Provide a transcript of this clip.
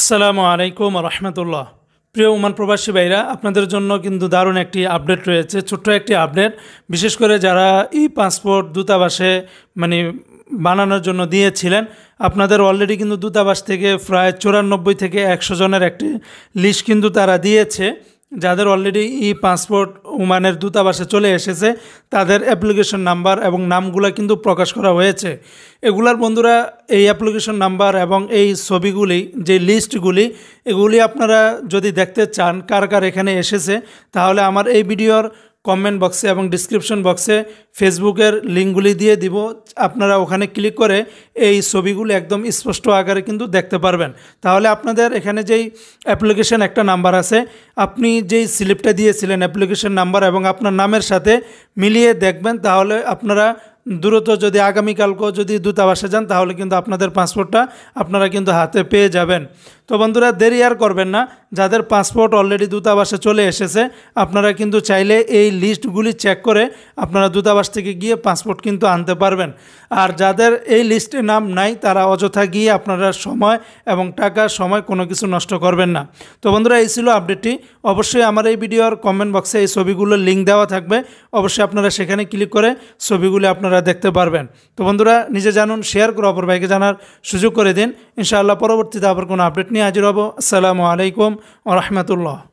আসসালামু আলাইকুম রহমতুল্লাহ প্রিয় উমান প্রবাসী ভাইরা আপনাদের জন্য কিন্তু দারুণ একটি আপডেট রয়েছে ছোট্ট একটি আপডেট বিশেষ করে যারা ই পাসপোর্ট দূতাবাসে মানে বানানোর জন্য দিয়েছিলেন আপনাদের অলরেডি কিন্তু দূতাবাস থেকে প্রায় চুরানব্বই থেকে একশো জনের একটি লিস্ট কিন্তু তারা দিয়েছে যাদের অলরেডি ই পাসপোর্ট ওমানের দূতাবাসে চলে এসেছে তাদের অ্যাপ্লিকেশন নাম্বার এবং নামগুলো কিন্তু প্রকাশ করা হয়েছে এগুলার বন্ধুরা এই অ্যাপ্লিকেশন নাম্বার এবং এই ছবিগুলি যে লিস্টগুলি এগুলি আপনারা যদি দেখতে চান কার কার এখানে এসেছে তাহলে আমার এই ভিডিওর কমেন্ট বক্সে এবং ডিসক্রিপশন বক্সে ফেসবুকের লিঙ্কগুলি দিয়ে দিব আপনারা ওখানে ক্লিক করে এই ছবিগুলি একদম স্পষ্ট আকারে কিন্তু দেখতে পারবেন তাহলে আপনাদের এখানে যেই অ্যাপ্লিকেশন একটা নাম্বার আছে আপনি যেই স্লিপটা দিয়েছিলেন অ্যাপ্লিকেশন নাম্বার এবং আপনার নামের সাথে মিলিয়ে দেখবেন তাহলে আপনারা দ্রুত যদি আগামীকালকেও যদি দূতাবাসে যান তাহলে কিন্তু আপনাদের পাসপোর্টটা আপনারা কিন্তু হাতে পেয়ে যাবেন তো বন্ধুরা দেরি আর করবেন না যাদের পাসপোর্ট অলরেডি দূতাবাসে চলে এসেছে আপনারা কিন্তু চাইলে এই লিস্টগুলি চেক করে আপনারা দূতাবাস থেকে গিয়ে পাসপোর্ট কিন্তু আনতে পারবেন আর যাদের এই লিস্টে নাম নাই তারা অযথা গিয়ে আপনারা সময় এবং টাকা সময় কোনো কিছু নষ্ট করবেন না তো বন্ধুরা এই ছিল আপডেটটি অবশ্যই আমার এই ভিডিওর কমেন্ট বক্সে এই ছবিগুলোর লিঙ্ক দেওয়া থাকবে অবশ্যই আপনারা সেখানে ক্লিক করে ছবিগুলি আপনারা দেখতে পারবেন তো বন্ধুরা নিজে জানুন শেয়ার করে অপর ভাইকে জানার সুযোগ করে দিন ইনশাআল্লাহ পরবর্তীতে আবার কোনো আপডেট নিয়ে নিয়ে হাজির হব আসসালামু আলাইকুম ও রহমতুল্লাহ